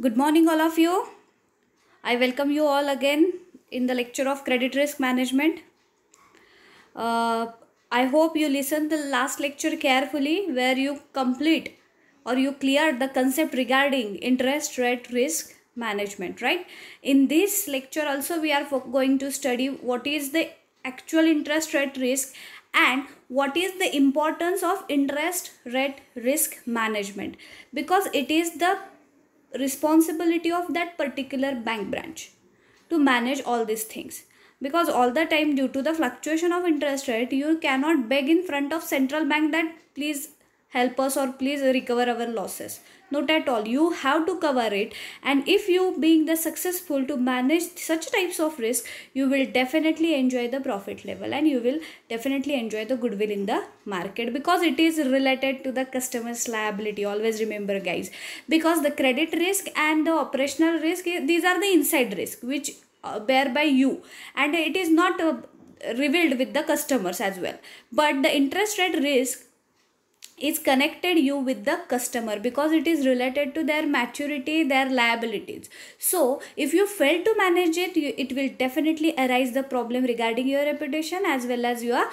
Good morning all of you. I welcome you all again in the lecture of credit risk management. Uh, I hope you listened the last lecture carefully where you complete or you clear the concept regarding interest rate risk management right in this lecture also we are going to study what is the actual interest rate risk and what is the importance of interest rate risk management because it is the responsibility of that particular bank branch to manage all these things because all the time due to the fluctuation of interest rate you cannot beg in front of central bank that please help us or please recover our losses not at all you have to cover it and if you being the successful to manage such types of risk you will definitely enjoy the profit level and you will definitely enjoy the goodwill in the market because it is related to the customer's liability always remember guys because the credit risk and the operational risk these are the inside risk which uh, bear by you and it is not uh, revealed with the customers as well but the interest rate risk is connected you with the customer because it is related to their maturity their liabilities so if you fail to manage it you, it will definitely arise the problem regarding your reputation as well as your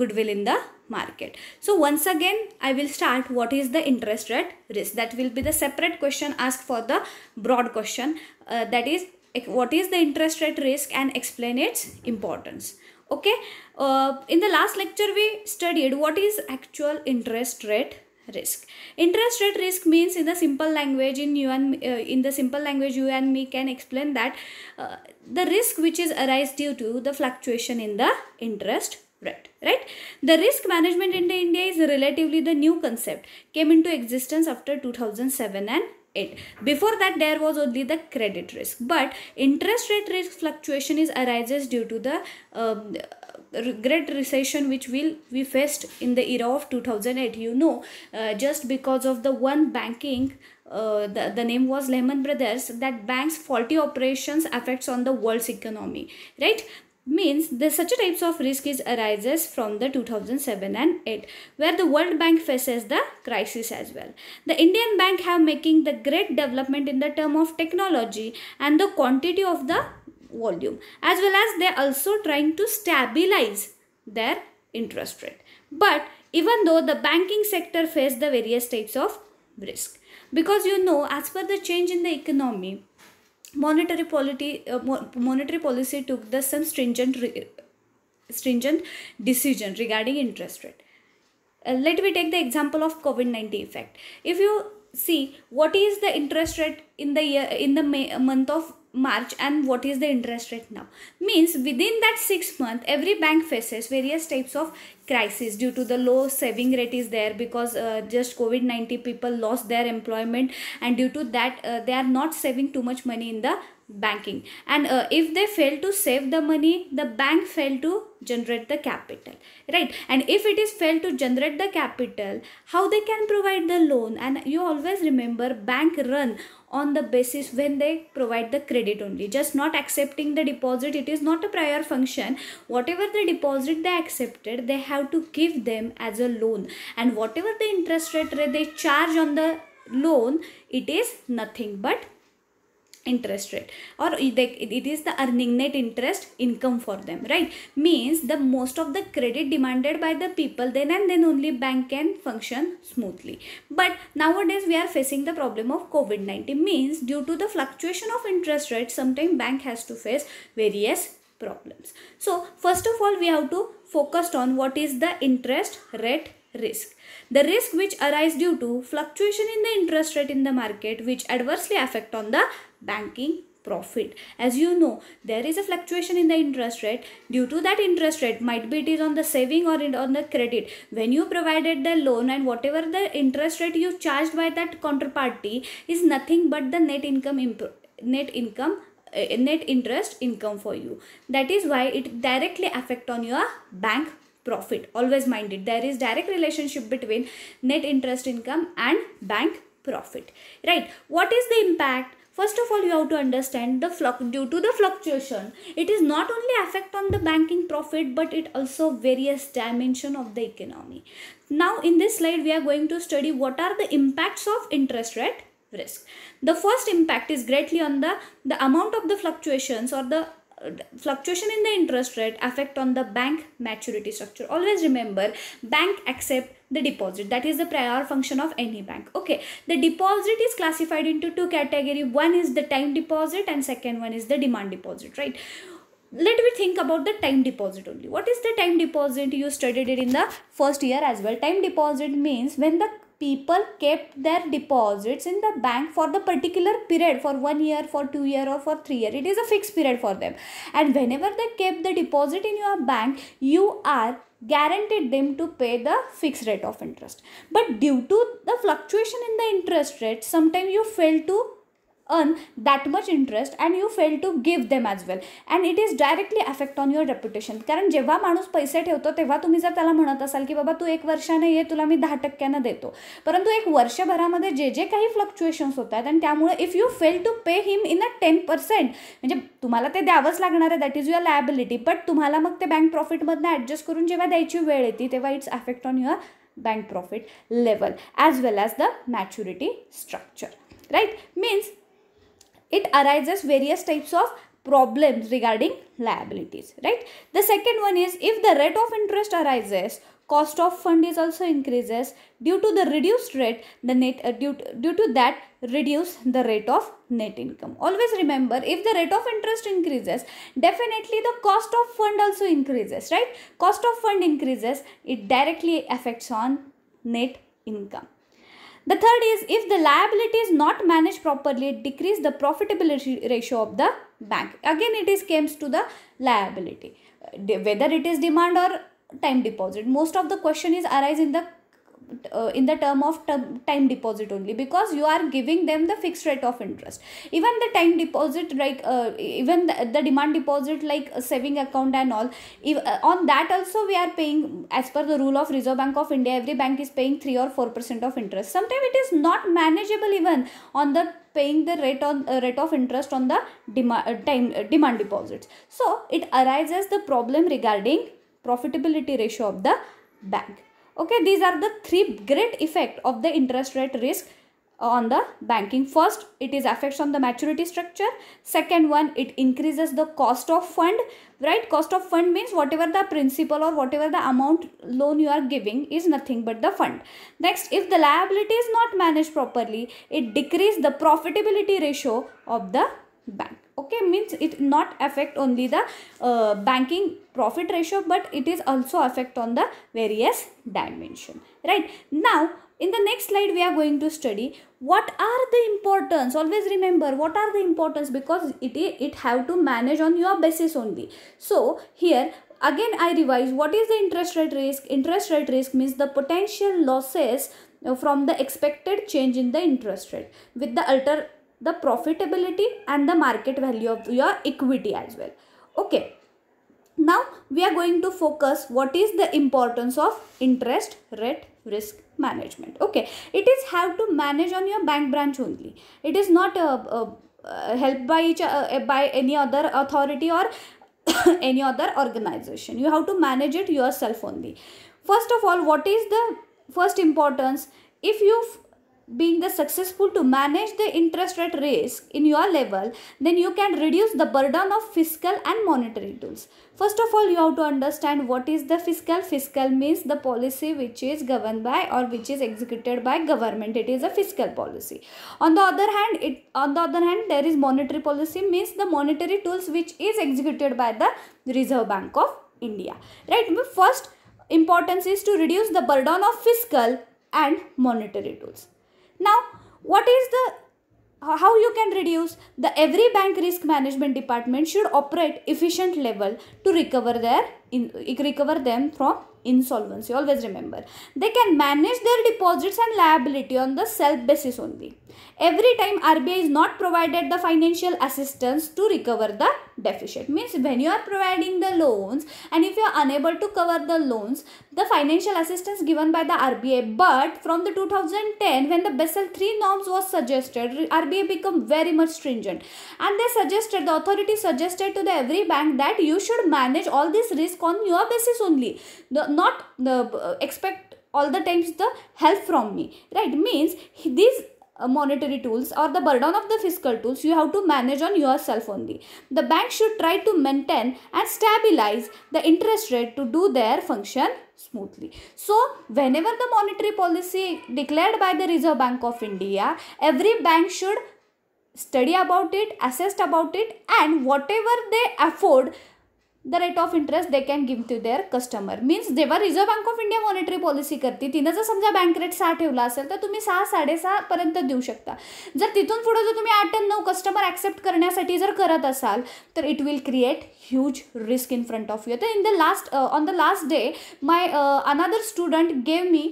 goodwill in the market so once again i will start what is the interest rate risk that will be the separate question asked for the broad question uh, that is what is the interest rate risk and explain its importance okay uh, in the last lecture we studied what is actual interest rate risk interest rate risk means in the simple language in you and uh, in the simple language you and me can explain that uh, the risk which is arise due to the fluctuation in the interest rate right the risk management in india is relatively the new concept came into existence after 2007 and 8 before that there was only the credit risk but interest rate risk fluctuation is arises due to the um, great recession which will we faced in the era of 2008 you know uh, just because of the one banking uh, the, the name was lehman brothers that banks faulty operations affects on the world's economy right means the such types of risk is arises from the 2007 and 8 where the world bank faces the crisis as well the indian bank have making the great development in the term of technology and the quantity of the volume as well as they're also trying to stabilize their interest rate. But even though the banking sector faced the various types of risk because you know as per the change in the economy monetary policy uh, monetary policy took the some stringent stringent decision regarding interest rate uh, let me take the example of covid-19 effect if you see what is the interest rate in the year in the May, month of March and what is the interest rate now. Means within that 6 month every bank faces various types of crisis due to the low saving rate is there because uh, just covid-19 people lost their employment and due to that uh, they are not saving too much money in the banking and uh, if they fail to save the money the bank fail to generate the capital right and if it is fail to generate the capital how they can provide the loan and you always remember bank run on the basis when they provide the credit only just not accepting the deposit it is not a prior function whatever the deposit they accepted they have have to give them as a loan and whatever the interest rate they charge on the loan it is nothing but interest rate or it is the earning net interest income for them right means the most of the credit demanded by the people then and then only bank can function smoothly but nowadays we are facing the problem of covid-19 means due to the fluctuation of interest rate sometimes bank has to face various problems. So first of all we have to focus on what is the interest rate risk. The risk which arise due to fluctuation in the interest rate in the market which adversely affect on the banking profit. As you know, there is a fluctuation in the interest rate. Due to that interest rate, might be it is on the saving or on the credit. When you provided the loan and whatever the interest rate you charged by that counterparty is nothing but the net income net income net interest income for you that is why it directly affect on your bank profit always mind it there is direct relationship between net interest income and bank profit right what is the impact first of all you have to understand the flock due to the fluctuation it is not only affect on the banking profit but it also various dimension of the economy now in this slide we are going to study what are the impacts of interest rate risk. The first impact is greatly on the, the amount of the fluctuations or the uh, fluctuation in the interest rate affect on the bank maturity structure always remember bank accept the deposit that is the prior function of any bank okay the deposit is classified into two category one is the time deposit and second one is the demand deposit right let me think about the time deposit only what is the time deposit you studied it in the first year as well time deposit means when the people kept their deposits in the bank for the particular period for one year for two year or for three year it is a fixed period for them and whenever they kept the deposit in your bank you are guaranteed them to pay the fixed rate of interest but due to the fluctuation in the interest rate sometimes you fail to earn that much interest and you fail to give them as well and it is directly affect on your reputation कारण जेव्हा माणूस पैसे ठेवतो तेव्हा तुम्ही जर त्याला म्हणत असाल की बाबा तू एक वर्षाने ये तुला मी दहा टक्क्यानं देतो परंतु एक वर्षभरामध्ये जे जे काही फ्लक्च्युएशन्स होत आहेत आणि त्यामुळे if you fail to pay him in a ten percent म्हणजे तुम्हाला ते द्यावंच लागणार आहे that is your liability but तुम्हाला मग ते बँक प्रॉफिटमधनं ॲडजस्ट करून जेव्हा द्यायची वेळ येते तेव्हा it's affect on your bank profit level as well as the maturity structure right means it arises various types of problems regarding liabilities right the second one is if the rate of interest arises cost of fund is also increases due to the reduced rate the net uh, due, due to that reduce the rate of net income always remember if the rate of interest increases definitely the cost of fund also increases right cost of fund increases it directly affects on net income the third is if the liability is not managed properly, it decreases the profitability ratio of the bank. Again, it is comes to the liability, uh, whether it is demand or time deposit. Most of the question is arise in the uh, in the term of term, time deposit only because you are giving them the fixed rate of interest even the time deposit like uh, even the, the, demand deposit like uh, saving account and all if, uh, on that also we are paying as per the rule of reserve bank of india every bank is paying 3 or 4 percent of interest sometimes it is not manageable even on the paying the rate on uh, rate of interest on the demand uh, time uh, demand deposits so it arises the problem regarding profitability ratio of the bank okay these are the three great effect of the interest rate risk on the banking first it is affects on the maturity structure second one it increases the cost of fund right cost of fund means whatever the principal or whatever the amount loan you are giving is nothing but the fund next if the liability is not managed properly it decrease the profitability ratio of the bank okay means it not affect only the uh, banking profit ratio but it is also affect on the various dimension right now in the next slide we are going to study what are the importance always remember what are the importance because it it have to manage on your basis only so here again i revise what is the interest rate risk interest rate risk means the potential losses uh, from the expected change in the interest rate with the alter the profitability and the market value of your equity as well okay now we are going to focus what is the importance of interest rate risk management okay it is how to manage on your bank branch only it is not a, uh, help uh, uh, helped by each uh, by any other authority or any other organization you have to manage it yourself only first of all what is the first importance if you being the successful to manage the interest rate risk in your level then you can reduce the burden of fiscal and monetary tools first of all you have to understand what is the fiscal fiscal means the policy which is governed by or which is executed by government it is a fiscal policy on the other hand it on the other hand there is monetary policy means the monetary tools which is executed by the reserve bank of india right first importance is to reduce the burden of fiscal and monetary tools now, what is the how you can reduce the every bank risk management department should operate efficient level to recover their in, recover them from insolvency always remember they can manage their deposits and liability on the self basis only every time rbi is not provided the financial assistance to recover the deficit means when you are providing the loans and if you are unable to cover the loans the financial assistance given by the RBI but from the 2010 when the Basel 3 norms was suggested RBI become very much stringent and they suggested the authority suggested to the every bank that you should manage all this risk on your basis only the, not the uh, expect all the times the help from me right means these uh, monetary tools or the burden of the fiscal tools you have to manage on yourself only the bank should try to maintain and stabilize the interest rate to do their function smoothly so whenever the monetary policy declared by the reserve bank of india every bank should study about it assess about it and whatever they afford the rate of interest they can give to their customer means जेव्हा Reserve Bank of India monetary policy करते तिनं जर समजा bank rate सहा ठेवला असेल तर तुम्ही सहा साडेसहापर्यंत देऊ शकता जर तिथून पुढे जर तुम्ही आठ नऊ कस्टमर ॲक्सेप्ट करण्यासाठी जर करत असाल तर it will create huge risk in front of you तर in the last on the last day my another student gave me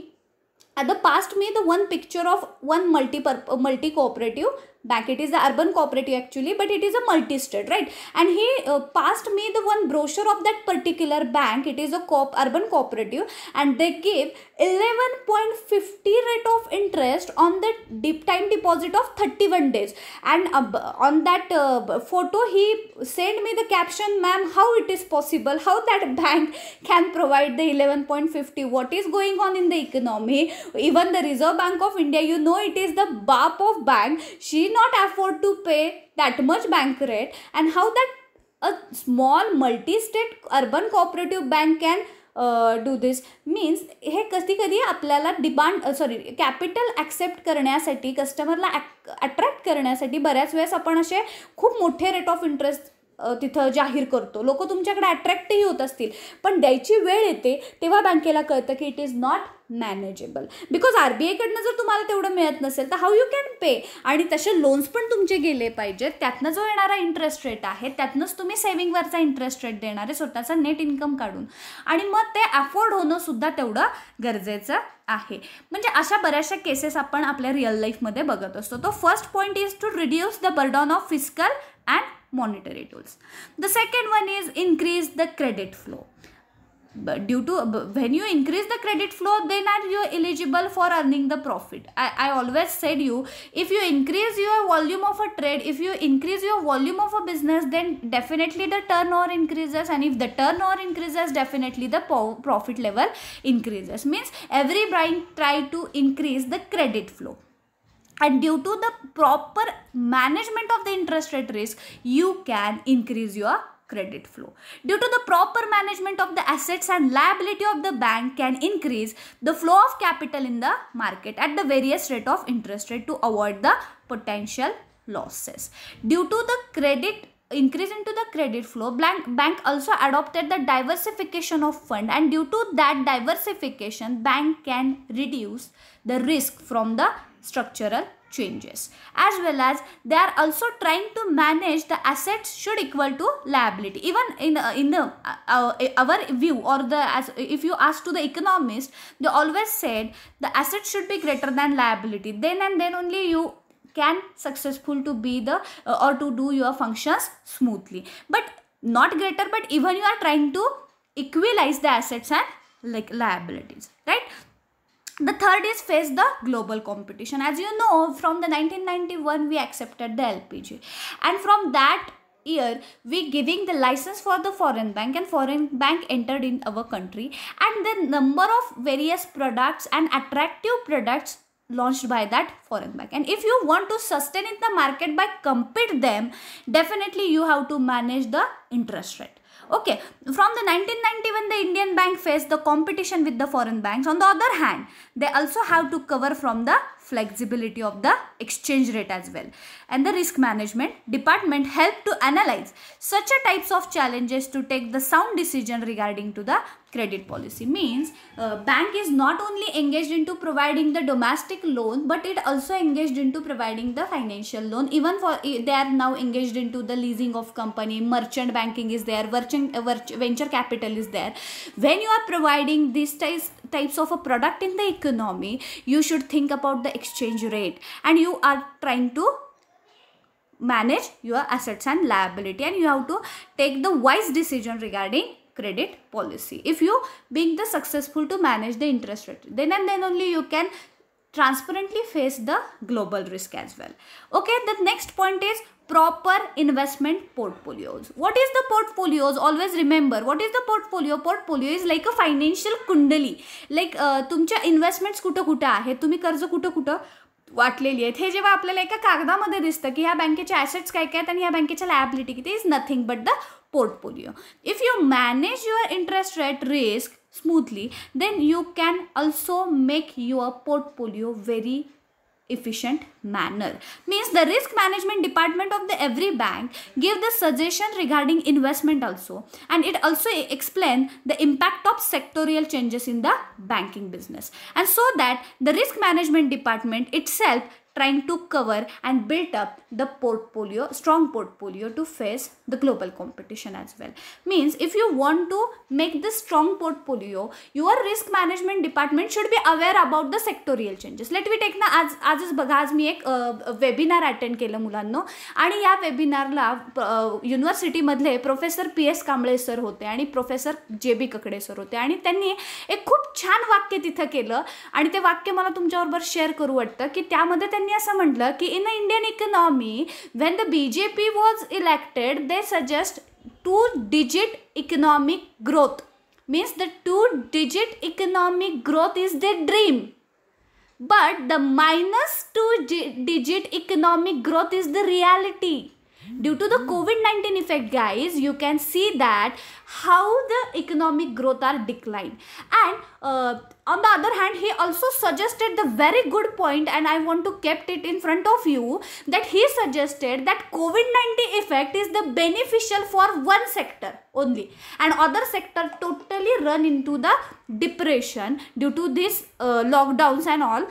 at the past me the one picture of one multipurpose multi cooperative Bank. it is the urban cooperative actually but it is a multi-state right and he uh, passed me the one brochure of that particular bank it is a coop, urban cooperative and they gave 11.50 rate of interest on the deep time deposit of 31 days and uh, on that uh, photo he sent me the caption ma'am how it is possible how that bank can provide the 11.50 what is going on in the economy even the reserve bank of india you know it is the bap of bank she not afford to pay that much bank rate and how that a small multi-state urban cooperative bank can do this means हे कधी कधी आपल्याला demand sorry capital accept करण्यासाठी कस्टमरला ॲक attract करण्यासाठी बऱ्याच वेळेस आपण असे खूप मोठे रेट ऑफ इंटरेस्ट तिथं जाहीर करतो लोक तुमच्याकडे अट्रॅक्टही होत असतील पण द्यायची वेळ येते तेव्हा बँकेला कळतं की it is not manageable because R B आयकडनं जर तुम्हाला तेवढं मिळत नसेल तर हाऊ यू कॅन पे आणि तसे लोन्स पण तुमचे गेले पाहिजेत त्यातनं जो येणारा इंटरेस्ट रेट आहे त्यातनंच तुम्ही सेव्हिंगवरचा इंटरेस्ट रेट देणारे स्वतःचा नेट इन्कम काढून आणि मग ते अफोर्ड होणं सुद्धा तेवढं गरजेचं आहे म्हणजे अशा बऱ्याचशा केसेस आपण आपल्या रिअल लाईफमध्ये बघत असतो तो first point is to reduce the burden of physical and monetary tools. The second one is increase the credit flow. But due to when you increase the credit flow then are you eligible for earning the profit I, I always said you if you increase your volume of a trade if you increase your volume of a business then definitely the turnover increases and if the turnover increases definitely the profit level increases means every brand try to increase the credit flow and due to the proper management of the interest rate risk you can increase your credit flow due to the proper management of the assets and liability of the bank can increase the flow of capital in the market at the various rate of interest rate to avoid the potential losses due to the credit increase into the credit flow bank, bank also adopted the diversification of fund and due to that diversification bank can reduce the risk from the structural changes as well as they are also trying to manage the assets should equal to liability even in uh, in the uh, uh, our view or the as if you ask to the economist they always said the assets should be greater than liability then and then only you can successful to be the uh, or to do your functions smoothly but not greater but even you are trying to equalize the assets and like liabilities right the third is face the global competition. As you know, from the 1991, we accepted the LPG. And from that year we giving the license for the foreign bank and foreign bank entered in our country and the number of various products and attractive products launched by that foreign bank and if you want to sustain in the market by compete them definitely you have to manage the interest rate Okay, from the 1990 when the Indian bank faced the competition with the foreign banks, on the other hand, they also have to cover from the flexibility of the exchange rate as well. And the risk management department helped to analyze such a types of challenges to take the sound decision regarding to the credit policy means uh, bank is not only engaged into providing the domestic loan but it also engaged into providing the financial loan even for eh, they are now engaged into the leasing of company merchant banking is there eh, venture capital is there when you are providing these types types of a product in the economy you should think about the exchange rate and you are trying to manage your assets and liability and you have to take the wise decision regarding credit policy if you being the successful to manage the interest rate then and then only you can transparently face the global risk as well okay the next point is proper investment portfolios what is the portfolios always remember what is the portfolio portfolio is like a financial kundali like तुमच्या investments कुठं कुठं आहे तुम्ही कर्ज कुठं कुठं वाटलेली आहेत हे जेव्हा आपल्याला एका कागदामध्ये दिसतं की ह्या बँकेच्या ॲसेट्स काय काय आहेत आणि ह्या बँकेच्या लायबिलिटी किती is nothing but the portfolio if you manage your interest rate risk smoothly then you can also make your portfolio very efficient manner means the risk management department of the every bank give the suggestion regarding investment also and it also explain the impact of sectorial changes in the banking business and so that the risk management department itself trying to cover and build up the portfolio strong portfolio to face the global competition as well means if you want to make the strong portfolio your risk management department should be aware about the sectorial changes let me take na aaj aaj bagha aaj mi ek webinar attend kele mulanno ani ya webinar la university madle professor p s kamble sir hote ani professor j b kakade sir hote ani tanni ek khup chan vakya tithe kele ani te vakya mala tumchya barobar share karu vatta ki tyamade असल कि in Indian economy when the BJP was elected they suggest two digit economic growth means the two digit economic growth is the dream but the minus two digit economic growth is the reality Due to the COVID-19 effect guys, you can see that how the economic growth are declined. And uh, on the other hand, he also suggested the very good point and I want to kept it in front of you that he suggested that COVID-19 effect is the beneficial for one sector only and other sector totally run into the depression due to this uh, lockdowns and all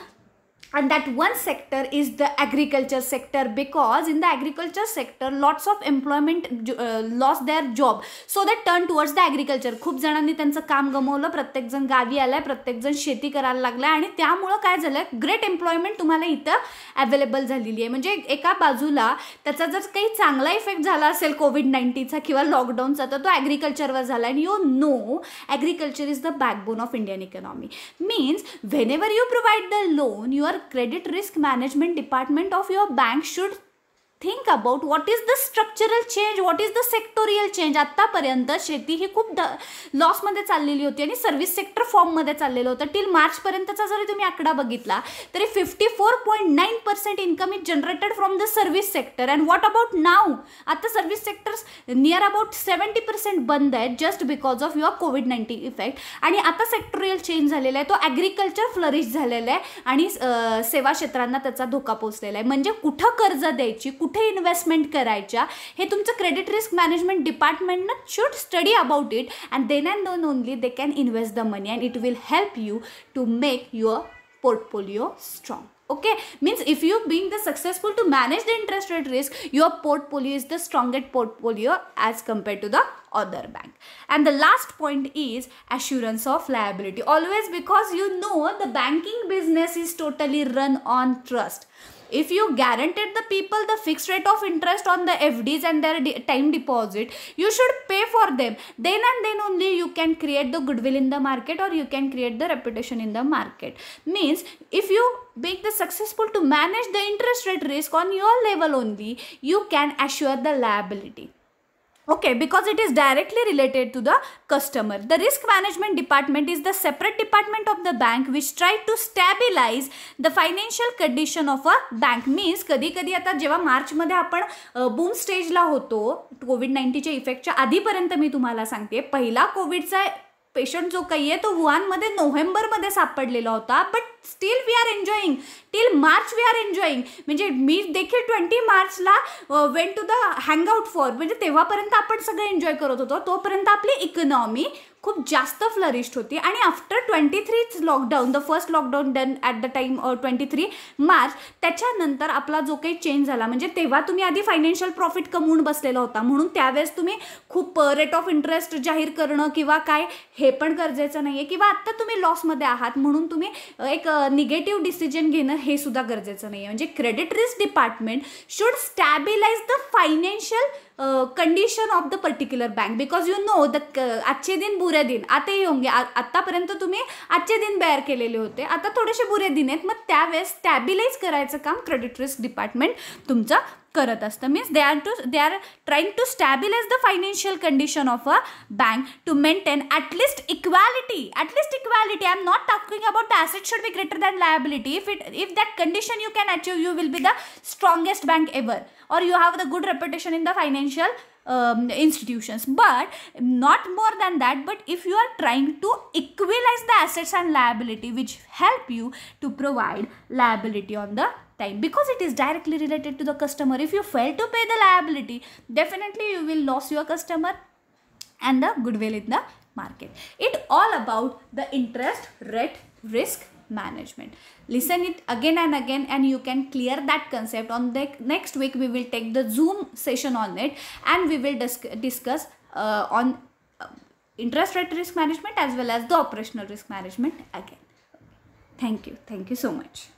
and that one sector is the agriculture sector because in the agriculture sector lots of employment uh, lost their job so they turn towards the agriculture खूप जणांनी त्यांचं काम गमवलं प्रत्येकजण Gavi आलाय प्रत्येकजण शेती करायला लागला आणि त्यामुळं काय झालं ग्रेट एम्प्लॉयमेंट तुम्हाला इथं अवेलेबल झालेली आहे म्हणजे एका बाजूला त्याचा जर काही चांगला इफेक्ट झाला असेल कोविड नाईन्टीनचा किंवा लॉकडाऊनचा तर तो ॲग्रिकल्चरवर झाला and you know agriculture is the backbone of Indian economy means whenever you provide the loan you are credit risk management department of your bank should think about what is the structural change what is the sectorial change आत्तापर्यंत शेती ही खूप the लॉसमध्ये चाललेली होती आणि service sector फॉर्ममध्ये चाललेलं होतं till मार्चपर्यंतचा जरी तुम्ही आकडा बघितला तरी fifty four point nine percent income is generated from the service sector and what about now आता service sectors near about seventy percent बंद आहेत just because of your COVID nineteen effect आणि आता सेक्टोरियल चेंज झालेला आहे तो agriculture flourish झालेला आहे आणि सेवा क्षेत्रांना त्याचा धोका पोचलेला आहे म्हणजे कुठं कर्ज द्यायची कुठं कुठे इन्व्हेस्टमेंट करायच्या हे तुमचं क्रेडिट रिस्क मॅनेजमेंट डिपार्टमेंटनं should study about it and then and known only they can invest the money and it will help you to make your portfolio strong okay means if you being the successful to manage the interest rate risk your portfolio is the strongest portfolio as compared to the other bank and the last point is assurance of liability always because you know the banking business is totally run on trust if you guaranteed the people the fixed rate of interest on the FDs and their time deposit, you should pay for them. Then and then only you can create the goodwill in the market or you can create the reputation in the market. Means if you make the successful to manage the interest rate risk on your level only, you can assure the liability. Okay because it is directly related to the customer the risk management department is the separate department of the bank which try to स्टॅबिलाइज the financial condition of a bank means कधी कधी आता जेव्हा मार्चमध्ये आपण boom स्टेजला होतो Covid नाईन्टीनच्या इफेक्टच्या आधीपर्यंत मी तुम्हाला सांगते पहिला कोविडचा पेशंट जो काही आहे तो वुहानमध्ये नोव्हेंबरमध्ये सापडलेला होता but still we are enjoying till March we are enjoying म्हणजे मी देखील ट्वेंटी मार्चला went to the hangout for म्हणजे तेव्हापर्यंत आपण सगळं एन्जॉय करत होतो तोपर्यंत आपली इकॉनॉमी खूप जास्त फ्लरिश्ड होती आणि आफ्टर ट्वेंटी थ्रीच lockdown the first lockdown done at the time twenty three March त्याच्यानंतर आपला जो काही चेंज झाला म्हणजे तेव्हा तुम्ही आधी फायनान्शियल प्रॉफिट कमवून बसलेला होता म्हणून त्यावेळेस तुम्ही खूप रेट ऑफ इंटरेस्ट जाहीर करणं किंवा काय हे पण गरजेचं नाही आहे किंवा आत्ता तुम्ही लॉसमध्ये आहात म्हणून तुम्ही एक निगेटिव्ह डिसिजन घेणं हे सुद्धा गरजेचं नाही आहे म्हणजे credit risk department should stabilize the financial condition of the particular bank because you know the आजचे दिन बुरे दिन आता होंगे आत्तापर्यंत तुम्ही आजचे दिन बेअर केलेले होते आता थोडेसे बुरे दिन आहेत मग त्यावेळेस स्टॅबिलाइज करायचं काम क्रेडिट रिस्क डिपार्टमेंट तुमचं करत असतं means they are to they are trying to स्टॅबिलाइज the financial condition of a bank to maintain at least equality at least equality I am not talking about the asset should be greater than liability if it if that condition you can achieve you will be the strongest bank ever or you have the good reputation in the financial um, institutions but not more than that but if you are trying to equalize the assets and liability which help you to provide liability on the time because it is directly related to the customer if you fail to pay the liability definitely you will lose your customer and the goodwill in the market it all about the interest rate risk management listen it again and again and you can clear that concept on the next week we will take the zoom session on it and we will dis discuss uh, on uh, interest rate risk management as well as the operational risk management again thank you thank you so much